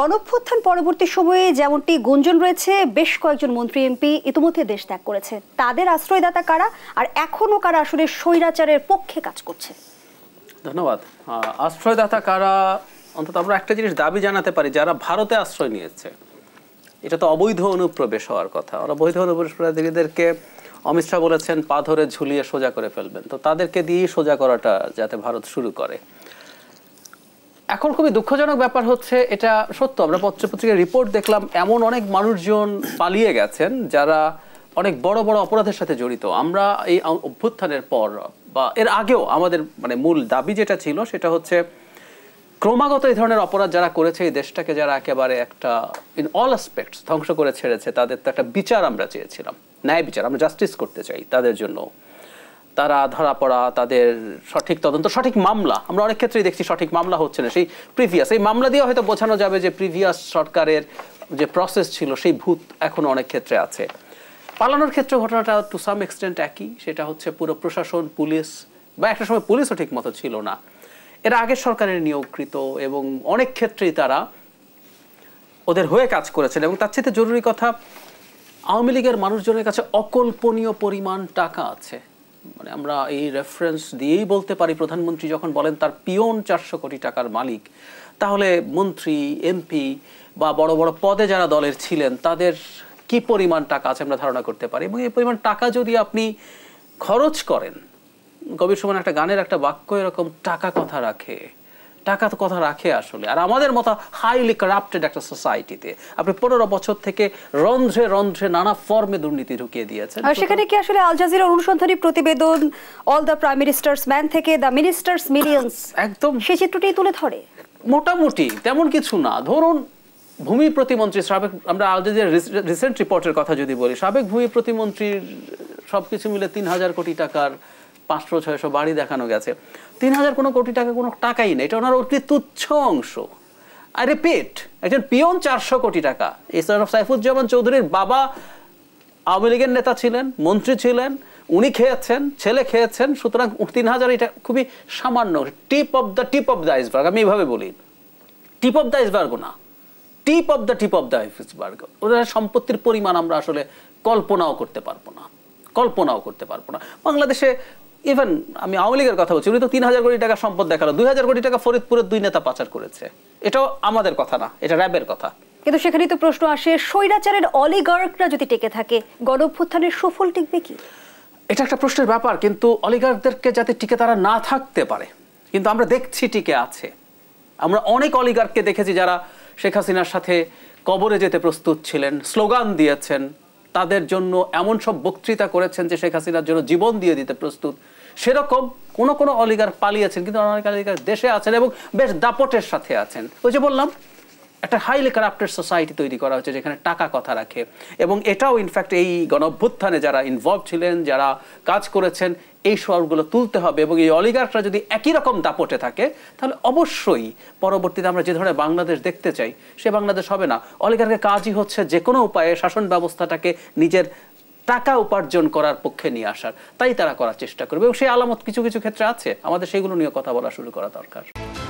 গণভ্যুত্থান পরবর্তী সময়ে যেমনটি গুঞ্জন রয়েছে বেশ কয়েকজন মন্ত্রী এমপি ইতিমধ্যে দেশ ত্যাগ করেছে তাদের আশ্রয়দাতা কারা আর এখনও কারা আসলে স্বৈরাচারের পক্ষে কাজ করছে ধন্যবাদ আশ্রয়দাতা কারা অন্তত আমরা একটা জিনিস দাবি জানাতে পারি যারা ভারতে আশ্রয় নিয়েছে এটা তো অবৈধ অনুপ্রবেশ হওয়ার কথা ওরা বৈধ অনুপ্রবেশকারীদেরকে অমিত শাহ বলেছেন পা ধরে ঝুলিয়ে সোজা করে ফেলবেন তো তাদেরকে দিয়েই সোজা করাটা যাতে ভারত শুরু করে এখন খুবই দুঃখজনক ব্যাপার হচ্ছে এটা সত্য আমরা পত্রপত্রিকার রিপোর্ট দেখলাম এমন অনেক মানুষজন পালিয়ে গেছেন যারা অনেক বড় বড় অপরাধের সাথে জড়িত আমরা এই অভ্যুত্থানের পর বা এর আগেও আমাদের মানে মূল দাবি যেটা ছিল সেটা হচ্ছে ক্রমাগত এই ধরনের অপরাধ যারা করেছে এই দেশটাকে যারা একেবারে একটা ইন অল অ্যাসপেক্টস ধ্বংস করে ছেড়েছে তাদের তো একটা বিচার আমরা চেয়েছিলাম ন্যায় বিচার আমরা জাস্টিস করতে চাই তাদের জন্য তারা ধরা পড়া তাদের সঠিক তদন্ত সঠিক মামলা আমরা অনেক ক্ষেত্রেই দেখছি সঠিক মামলা হচ্ছে না সেই প্রিভিয়াস এই মামলা দিয়ে হয়তো বোঝানো যাবে যে প্রিভিয়াস সরকারের যে প্রসেস ছিল সেই ভূত এখনও অনেক ক্ষেত্রে আছে পালানোর ক্ষেত্রে ঘটনাটা টু সাম এক্সটেন্ট একই সেটা হচ্ছে পুরো প্রশাসন পুলিশ বা একটা সময় পুলিশও ঠিক মতো ছিল না এরা আগের সরকারের নিয়োগকৃত এবং অনেক ক্ষেত্রেই তারা ওদের হয়ে কাজ করেছেন এবং তার চেয়ে জরুরি কথা আওয়ামী লীগের মানুষজনের কাছে অকল্পনীয় পরিমাণ টাকা আছে মানে আমরা এই রেফারেন্স দিয়েই বলতে পারি প্রধানমন্ত্রী যখন বলেন তার পিয়ন চারশো কোটি টাকার মালিক তাহলে মন্ত্রী এমপি বা বড় বড় পদে যারা দলের ছিলেন তাদের কি পরিমাণ টাকা আছে আমরা ধারণা করতে পারি এবং এই পরিমাণ টাকা যদি আপনি খরচ করেন কবির সুমন একটা গানের একটা বাক্য এরকম টাকা কথা রাখে টাকা তো কথা রাখে আসলে আর আমাদের মতো হাইলি করাপ্টেড একটা সোসাইটিতে আপনি পনেরো বছর থেকে রন্ধ্রে রন্ধ্রে নানা ফর্মে দুর্নীতি ঢুকিয়ে দিয়েছেন আর সেখানে কি আসলে আল জাজিরার অনুসন্ধানী প্রতিবেদন all the prime minister's men থেকে দ্য মিনিস্টার্স মিলিয়ন্স একদম সেই চিত্রটি তুলে ধরে মোটামুটি তেমন কিছু না ধরুন ভূমি প্রতিমন্ত্রী সাবেক আমরা আল জাজিরার রিসেন্ট রিপোর্টের কথা যদি বলি সাবেক ভূমি প্রতিমন্ত্রীর সব কিছু মিলে তিন হাজার কোটি টাকার পাঁচশো ছয়শো বাড়ি দেখানো গেছে তিন হাজার কোনো কোটি টাকা কোনো টাকাই নেই এটা ওনার অতি তুচ্ছ অংশ আই রিপিট একজন পিয়ন চারশো কোটি টাকা ইসরাফ সাইফুজ্জামান চৌধুরীর বাবা আওয়ামী লীগের নেতা ছিলেন মন্ত্রী ছিলেন উনি খেয়েছেন ছেলে খেয়েছেন সুতরাং তিন হাজার এটা খুবই সামান্য tip of the tip of the iceberg আমি এইভাবে বলি টিপ অফ দ্য আইসবার্গ না tip of the tip of the iceberg ওদের সম্পত্তির পরিমাণ আমরা আসলে কল্পনাও করতে পারবো না কল্পনাও করতে পারবো না বাংলাদেশে ইভেন আমি আওয়ামী লীগের কথা বলছি উনি তো তিন হাজার কোটি টাকা সম্পদ দেখালো দুই হাজার কোটি টাকা ফরিদপুরের দুই নেতা পাচার করেছে এটাও আমাদের কথা না এটা র্যাবের কথা কিন্তু সেখানেই তো প্রশ্ন আসে স্বৈরাচারের অলিগার্করা যদি টেকে থাকে গণভ্যুত্থানের সুফল টিকবে কি এটা একটা প্রশ্নের ব্যাপার কিন্তু অলিগার্কদেরকে যাতে টিকে তারা না থাকতে পারে কিন্তু আমরা দেখছি টিকে আছে আমরা অনেক অলিগার্ককে দেখেছি যারা শেখ হাসিনার সাথে কবরে যেতে প্রস্তুত ছিলেন স্লোগান দিয়েছেন তাদের জন্য এমন সব বক্তৃতা করেছেন যে শেখ হাসিনার জন্য জীবন দিয়ে দিতে প্রস্তুত সেরকম কোনো কোনো অলিগার পালিয়েছেন কিন্তু অনেক অলিগার দেশে আছেন এবং বেশ দাপটের সাথে আছেন ওই যে বললাম একটা হাইলি কারাপ্টেড সোসাইটি তৈরি করা হচ্ছে যেখানে টাকা কথা রাখে এবং এটাও ইনফ্যাক্ট এই গণভ্যুত্থানে যারা ইনভলভ ছিলেন যারা কাজ করেছেন এই সবগুলো তুলতে হবে এবং এই অলিগার্করা যদি একই রকম দাপটে থাকে তাহলে অবশ্যই পরবর্তীতে আমরা যে ধরনের বাংলাদেশ দেখতে চাই সে বাংলাদেশ হবে না অলিগার্কের কাজই হচ্ছে যে কোনো উপায়ে শাসন ব্যবস্থাটাকে নিজের টাকা উপার্জন করার পক্ষে নিয়ে আসার তাই তারা করার চেষ্টা করবে এবং সেই আলামত কিছু কিছু ক্ষেত্রে আছে আমাদের সেগুলো নিয়ে কথা বলা শুরু করা দরকার